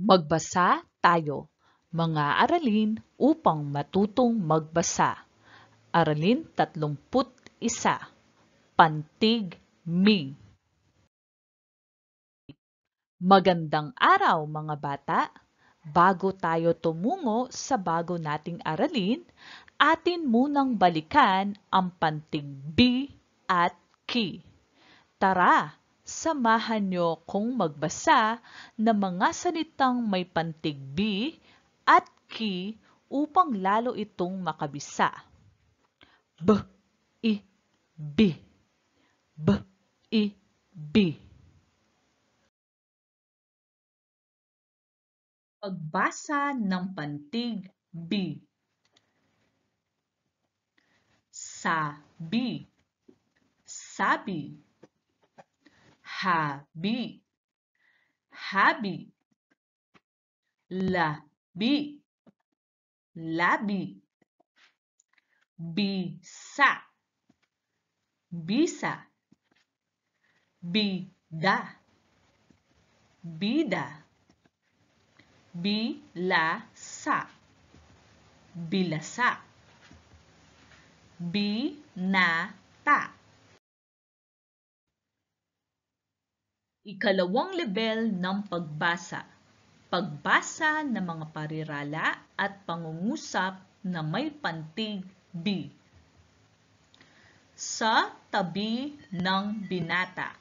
Magbasa tayo. Mga aralin upang matutong magbasa. Aralin 31. Pantig Mi. Magandang araw mga bata! Bago tayo tumungo sa bago nating aralin, atin munang balikan ang pantig B at Ki. Tara, samahan nyo kong magbasa ng mga sanitang may pantig B at ki upang lalo itong makabisa. B, I, B. B, I, B. Pagbasa ng pantig B. Sa B. Sabi. Sabi habi habi labi labi bisa bisa bida bida bilasa bilasa binata Ikalawang level ng pagbasa. Pagbasa ng mga parirala at pangungusap na may pantig B. Sa tabi ng binata.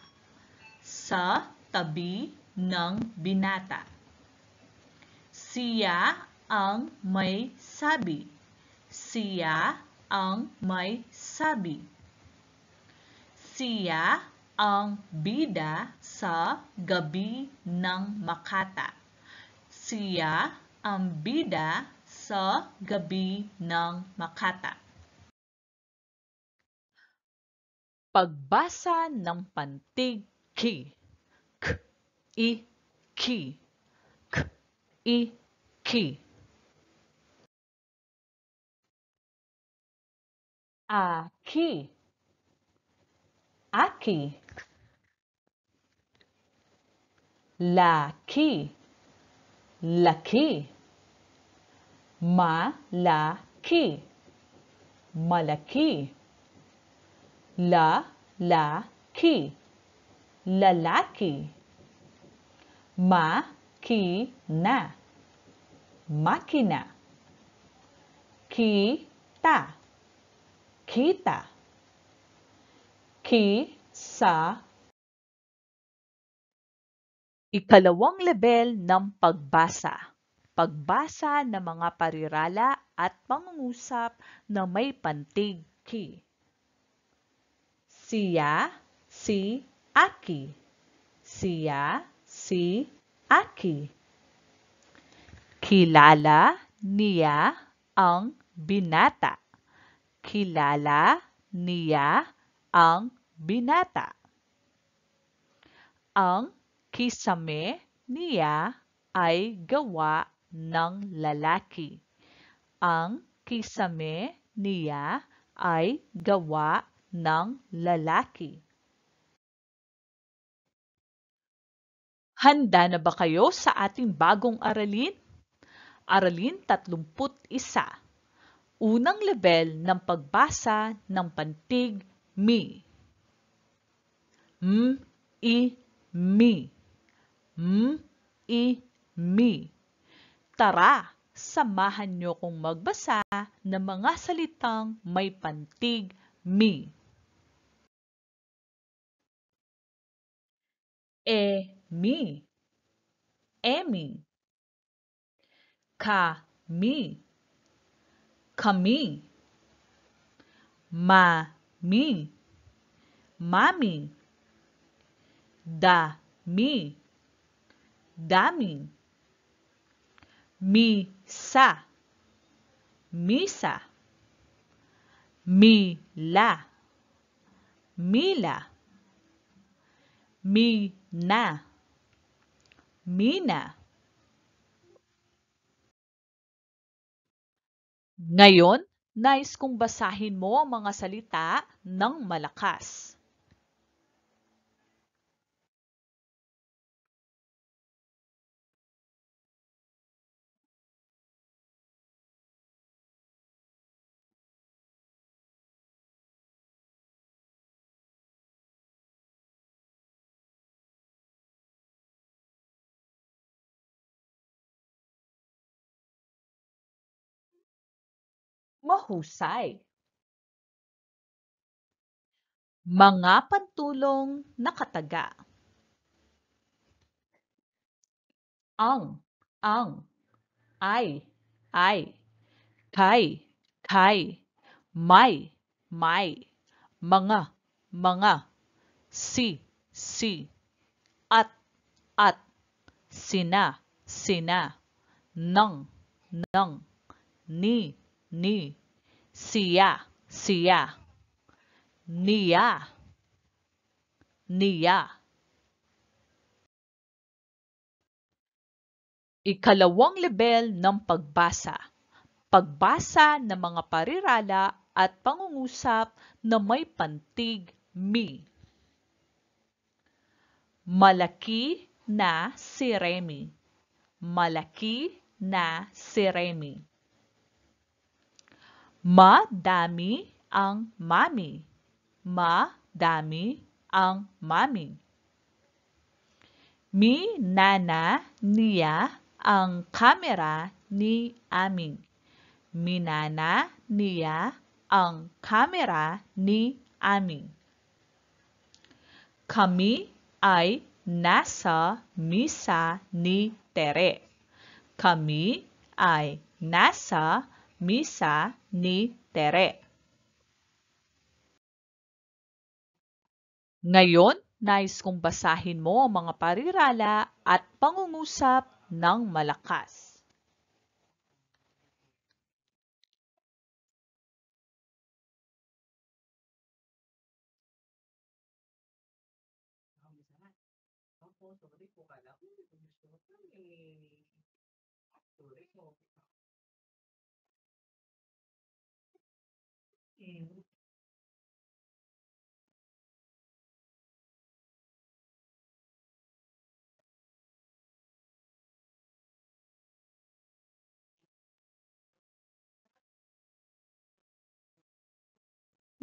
Sa tabi ng binata. Siya ang may sabi. Siya ang may sabi. Siya ang bida sa gabi ng Makata. Siya ang bida sa gabi ng Makata. Pagbasa ng pantig ki. K, i, ki. K, i, ki. Aki aquí. Laki, la Malaki, malaki. La, la, ki, lalaki. Ma, ki, na, Ki ta. Kita, kita. Ki sa ikalawang level ng pagbasa. Pagbasa ng mga parirala at pangungusap na may pantig ki. Siya, si Aki. Siya, si Aki. Kilala niya ang binata. Kilala niya ang binata. Ang kisame niya ay gawa ng lalaki. Ang kisame niya ay gawa ng lalaki. Handa na ba kayo sa ating bagong aralin? Aralin 31. Unang level ng pagbasa ng pantig me. M i mi. M i mi. Tara, samahan niyo kong magbasa ng mga salitang may pantig mi. E mi. Emi. Ka mi. Kami. Ma mi. Mami. Dami. Daming. Misa. Misa. Mila. Mila. Mina. Mina. Ngayon, nais kong basahin mo ang mga salita ng malakas. mahusay. Mga pantulong na kataga. Ang, ang, ay, ay, kay, kay, may, may, mga, mga, si, si, at, at, sina, sina, nang, nang, ni, ni, siya, siya, niya, niya. Ikalawang level ng pagbasa. Pagbasa ng mga parirala at pangungusap na may pantig mi. Malaki na si Remy. Malaki na si Remy. Madami ang mami. Madami ang mami. Minana niya ang kamera ni aming. Minana niya ang kamera ni aming. Kami ay nasa misa ni Tere. Kami ay nasa Misa ni Tere. Ngayon, nais kong basahin mo ang mga parirala at pangungusap ng malakas. Eh,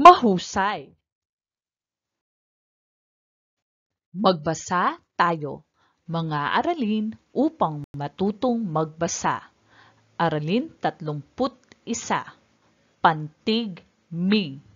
Mahusay. Magbasa tayo. Mga aralin upang matutong magbasa. Aralin 31. Pantig me